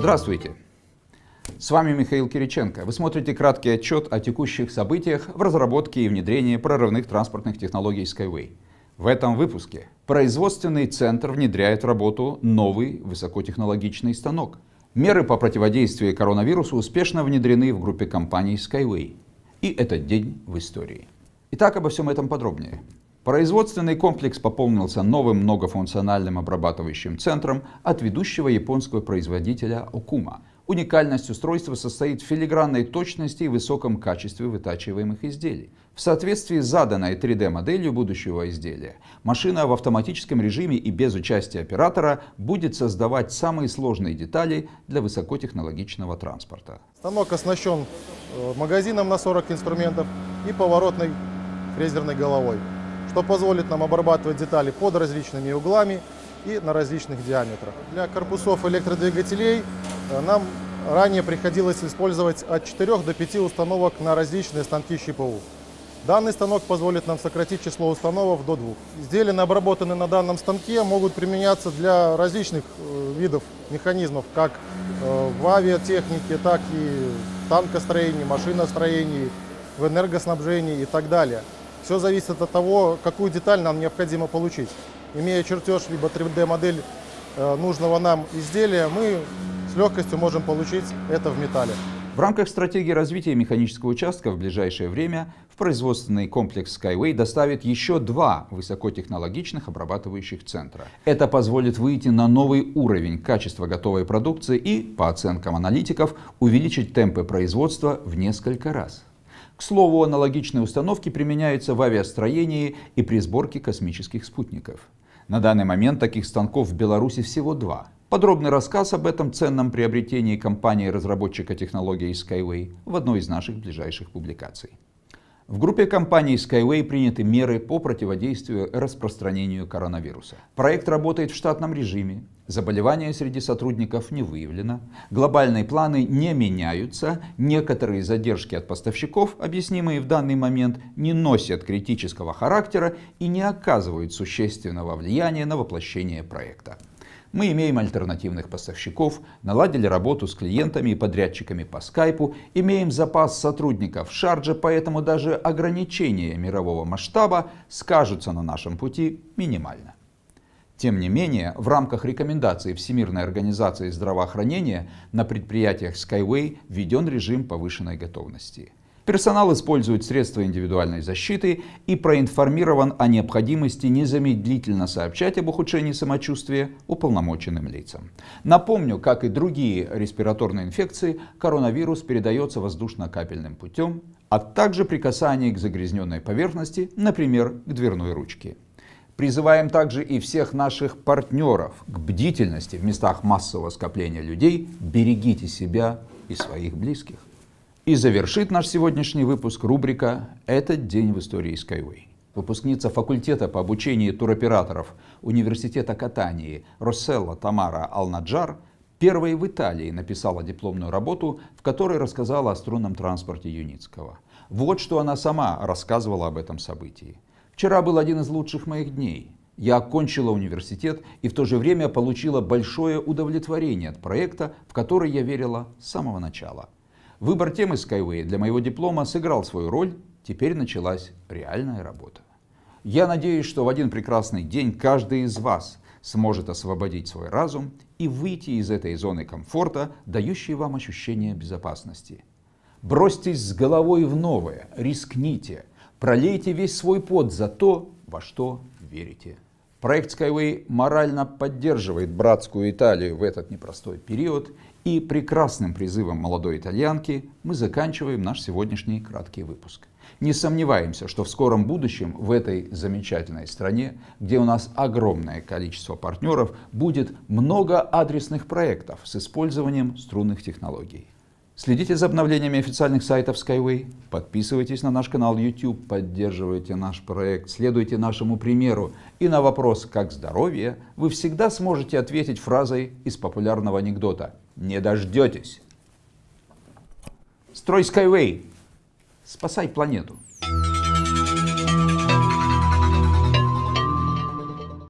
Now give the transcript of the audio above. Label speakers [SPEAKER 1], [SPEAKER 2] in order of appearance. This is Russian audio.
[SPEAKER 1] Здравствуйте! С вами Михаил Кириченко. Вы смотрите краткий отчет о текущих событиях в разработке и внедрении прорывных транспортных технологий Skyway. В этом выпуске производственный центр внедряет в работу новый высокотехнологичный станок. Меры по противодействию коронавирусу успешно внедрены в группе компаний Skyway. И этот день в истории. Итак, обо всем этом подробнее. Производственный комплекс пополнился новым многофункциональным обрабатывающим центром от ведущего японского производителя Окума. Уникальность устройства состоит в филигранной точности и высоком качестве вытачиваемых изделий. В соответствии с заданной 3D-моделью будущего изделия, машина в автоматическом режиме и без участия оператора будет создавать самые сложные детали для высокотехнологичного транспорта.
[SPEAKER 2] Станок оснащен э, магазином на 40 инструментов и поворотной фрезерной головой что позволит нам обрабатывать детали под различными углами и на различных диаметрах. Для корпусов электродвигателей э, нам ранее приходилось использовать от 4 до 5 установок на различные станки ЩПУ. Данный станок позволит нам сократить число установок до двух. Изделия, обработанные на данном станке, могут применяться для различных э, видов механизмов, как э, в авиатехнике, так и в танкостроении, машиностроении, в энергоснабжении и так далее. Все зависит от того, какую деталь нам необходимо получить. Имея чертеж либо 3D-модель э, нужного нам изделия, мы с легкостью можем получить это в металле.
[SPEAKER 1] В рамках стратегии развития механического участка в ближайшее время в производственный комплекс Skyway доставит еще два высокотехнологичных обрабатывающих центра. Это позволит выйти на новый уровень качества готовой продукции и, по оценкам аналитиков, увеличить темпы производства в несколько раз. К слову, аналогичные установки применяются в авиастроении и при сборке космических спутников. На данный момент таких станков в Беларуси всего два. Подробный рассказ об этом ценном приобретении компании-разработчика технологии Skyway в одной из наших ближайших публикаций. В группе компаний Skyway приняты меры по противодействию распространению коронавируса. Проект работает в штатном режиме, заболевания среди сотрудников не выявлено, глобальные планы не меняются, некоторые задержки от поставщиков, объяснимые в данный момент, не носят критического характера и не оказывают существенного влияния на воплощение проекта. Мы имеем альтернативных поставщиков, наладили работу с клиентами и подрядчиками по скайпу, имеем запас сотрудников в шарже, поэтому даже ограничения мирового масштаба скажутся на нашем пути минимально. Тем не менее, в рамках рекомендаций Всемирной организации здравоохранения на предприятиях Skyway введен режим повышенной готовности – Персонал использует средства индивидуальной защиты и проинформирован о необходимости незамедлительно сообщать об ухудшении самочувствия уполномоченным лицам. Напомню, как и другие респираторные инфекции, коронавирус передается воздушно-капельным путем, а также при касании к загрязненной поверхности, например, к дверной ручке. Призываем также и всех наших партнеров к бдительности в местах массового скопления людей. Берегите себя и своих близких. И завершит наш сегодняшний выпуск рубрика «Этот день в истории Skyway». Выпускница факультета по обучению туроператоров Университета Катании Росселла Тамара Алнаджар первой в Италии написала дипломную работу, в которой рассказала о струнном транспорте Юницкого. Вот что она сама рассказывала об этом событии. «Вчера был один из лучших моих дней. Я окончила университет и в то же время получила большое удовлетворение от проекта, в который я верила с самого начала – Выбор темы Skyway для моего диплома сыграл свою роль, теперь началась реальная работа. Я надеюсь, что в один прекрасный день каждый из вас сможет освободить свой разум и выйти из этой зоны комфорта, дающей вам ощущение безопасности. Бросьтесь с головой в новое, рискните, пролейте весь свой пот за то, во что верите. Проект Skyway морально поддерживает братскую Италию в этот непростой период, и прекрасным призывом молодой итальянки мы заканчиваем наш сегодняшний краткий выпуск. Не сомневаемся, что в скором будущем в этой замечательной стране, где у нас огромное количество партнеров, будет много адресных проектов с использованием струнных технологий. Следите за обновлениями официальных сайтов Skyway, подписывайтесь на наш канал YouTube, поддерживайте наш проект, следуйте нашему примеру. И на вопрос «Как здоровье?» вы всегда сможете ответить фразой из популярного анекдота «Не дождетесь». Строй Skyway! Спасай планету!